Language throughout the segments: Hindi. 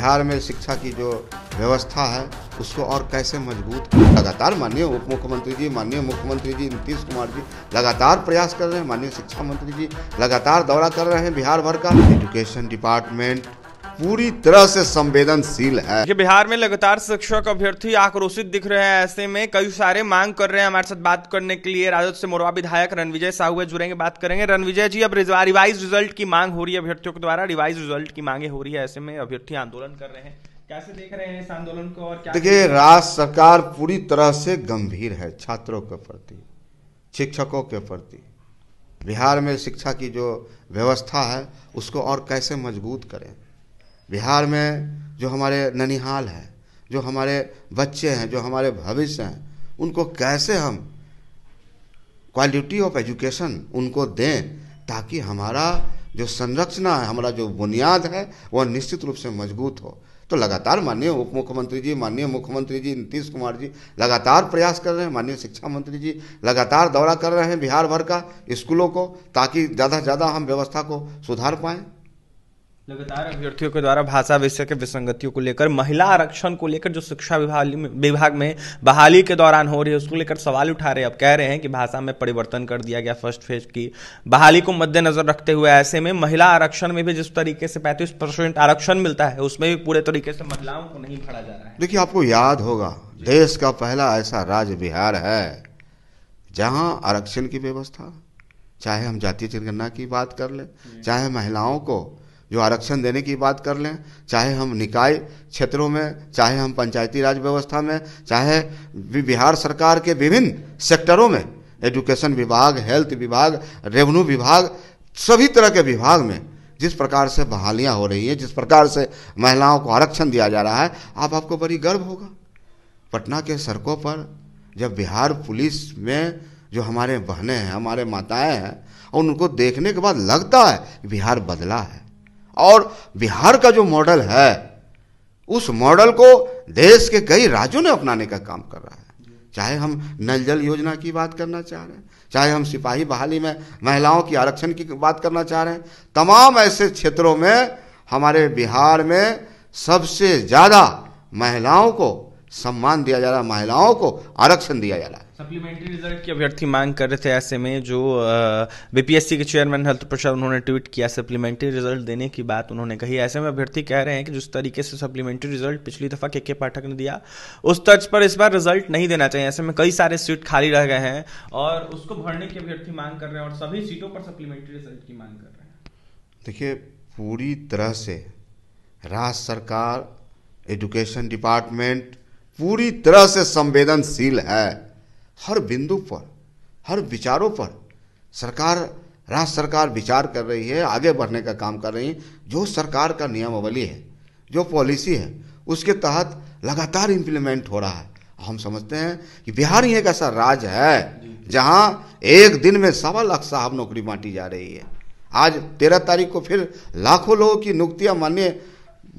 बिहार में शिक्षा की जो व्यवस्था है उसको और कैसे मजबूत लगातार माननीय उप मुख्यमंत्री जी माननीय मुख्यमंत्री जी नीतीश कुमार जी लगातार प्रयास कर रहे हैं माननीय शिक्षा मंत्री जी लगातार दौरा कर रहे हैं बिहार भर का एजुकेशन डिपार्टमेंट पूरी तरह से संवेदनशील है ये बिहार में लगातार शिक्षक अभ्यर्थी आक्रोशित दिख रहे हैं ऐसे में कई सारे मांग कर रहे हैं हमारे साथ बात करने के लिए राजद से मोरवा विधायक रणविजय साहू जुड़ेंगे बात करेंगे रणविजय जी अब रिवाइज रिजल्ट की मांग हो रही है अभ्यर्थियों के द्वारा रिवाइज रिजल्ट की मांगे हो रही है ऐसे में अभ्यर्थी आंदोलन कर रहे हैं कैसे देख रहे हैं इस आंदोलन को और देखिए राज्य सरकार पूरी तरह से गंभीर है छात्रों के प्रति शिक्षकों के प्रति बिहार में शिक्षा की जो व्यवस्था है उसको और कैसे मजबूत करें बिहार में जो हमारे ननिहाल हैं जो हमारे बच्चे हैं जो हमारे भविष्य हैं उनको कैसे हम क्वालिटी ऑफ एजुकेशन उनको दें ताकि हमारा जो संरचना है हमारा जो बुनियाद है वह निश्चित रूप से मजबूत हो तो लगातार माननीय उप मुख्यमंत्री जी माननीय मुख्यमंत्री जी नीतीश कुमार जी लगातार प्रयास कर रहे हैं माननीय शिक्षा मंत्री जी लगातार दौरा कर रहे हैं बिहार भर का स्कूलों को ताकि ज़्यादा से ज़्यादा हम व्यवस्था को सुधार पाएँ लगातार अभ्यर्थियों के द्वारा भाषा विषय के विसंगतियों को लेकर महिला आरक्षण को लेकर जो शिक्षा विभाग में बहाली के दौरान हो रही है उसको लेकर सवाल उठा रहे हैं अब कह रहे हैं कि भाषा में परिवर्तन कर दिया गया फर्स्ट फेज की बहाली को मद्देनजर रखते हुए ऐसे में महिला आरक्षण में भी जिस तरीके से पैंतीस परसेंट आरक्षण मिलता है उसमें भी पूरे तरीके से बदलाव को नहीं भरा जा रहा है देखिए आपको याद होगा देश का पहला ऐसा राज्य बिहार है जहाँ आरक्षण की व्यवस्था चाहे हम जातीय जनगणना की बात कर ले चाहे महिलाओं को जो आरक्षण देने की बात कर लें चाहे हम निकाय क्षेत्रों में चाहे हम पंचायती राज व्यवस्था में चाहे बिहार सरकार के विभिन्न सेक्टरों में एजुकेशन विभाग हेल्थ विभाग रेवन्यू विभाग सभी तरह के विभाग में जिस प्रकार से बहालियाँ हो रही हैं जिस प्रकार से महिलाओं को आरक्षण दिया जा रहा है आप आपको बड़ी गर्व होगा पटना के सड़कों पर जब बिहार पुलिस में जो हमारे बहनें हैं हमारे माताएं हैं और उनको देखने के बाद लगता है बिहार बदला है और बिहार का जो मॉडल है उस मॉडल को देश के कई राज्यों ने अपनाने का काम कर रहा है चाहे हम नल जल योजना की बात करना चाह रहे हैं चाहे हम सिपाही बहाली में महिलाओं की आरक्षण की बात करना चाह रहे हैं तमाम ऐसे क्षेत्रों में हमारे बिहार में सबसे ज़्यादा महिलाओं को सम्मान दिया जा रहा है महिलाओं को आरक्षण दिया जा रहा है सप्लीमेंट्री रिजल्ट की अभ्यर्थी मांग कर रहे थे ऐसे में जो बीपीएससी के चेयरमैन हल्त प्रसाद उन्होंने ट्वीट किया सप्लीमेंट्री रिजल्ट देने की बात उन्होंने कही ऐसे में अभ्यर्थी कह रहे हैं कि जिस तरीके से सप्लीमेंट्री रिजल्ट पिछली दफ़ा के के पाठक ने दिया उस तर्ज पर इस बार रिजल्ट नहीं देना चाहिए ऐसे में कई सारे सीट खाली रह गए हैं और उसको भरने की अभ्यर्थी मांग कर रहे हैं और सभी सीटों पर सप्लीमेंट्री रिजल्ट की मांग कर रहे हैं देखिए पूरी तरह से राज्य सरकार एजुकेशन डिपार्टमेंट पूरी तरह से संवेदनशील है हर बिंदु पर हर विचारों पर सरकार राज्य सरकार विचार कर रही है आगे बढ़ने का काम कर रही है जो सरकार का नियमावली है जो पॉलिसी है उसके तहत लगातार इम्प्लीमेंट हो रहा है हम समझते हैं कि बिहार ही एक ऐसा राज्य है जहाँ एक दिन में सवा लाख साहब नौकरी बांटी जा रही है आज तेरह तारीख को फिर लाखों लोगों की नियुक्तियाँ माननीय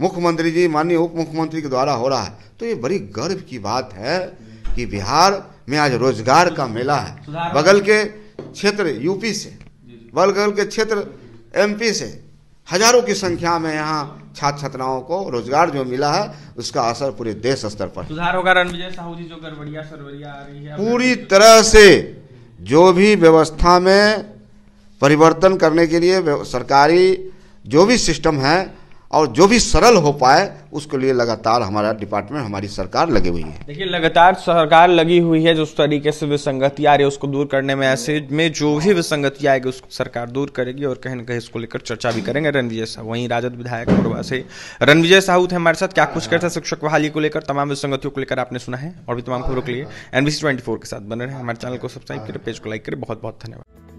मुख्यमंत्री जी माननीय उप मुख्यमंत्री के द्वारा हो रहा है तो ये बड़ी गर्व की बात है कि बिहार में आज रोजगार का मेला है बगल के क्षेत्र यूपी से बगल के क्षेत्र एमपी से हजारों की संख्या में यहाँ छात्र छात्राओं को रोजगार जो मिला है उसका असर पूरे देश स्तर पर सुधार होगा साहू जी जो गड़बड़िया आ रही है पूरी तरह से जो भी व्यवस्था में परिवर्तन करने के लिए सरकारी जो भी सिस्टम है और जो भी सरल हो पाए उसके लिए लगातार हमारा डिपार्टमेंट हमारी सरकार लगी हुई है देखिए लगातार सरकार लगी हुई है जो उस तरीके से विसंगति आ रही है उसको दूर करने में ऐसे में जो भी विसंगति आएगी उसको सरकार दूर करेगी और कहीं ना कहीं इसको लेकर चर्चा भी करेंगे रणविजय साहू वहीं राजद विधायक कोरबा से रणविजय साहू थे हमारे साथ क्या कुछ करते हैं शिक्षक बहाली को लेकर तमाम विसंगतियों को लेकर आपने सुना है और भी तमाम खबरों के लिए एनबीसी ट्वेंटी के साथ बने रहे हमारे चैनल को सब्सक्राइब करें पेज को लाइक करें बहुत बहुत धन्यवाद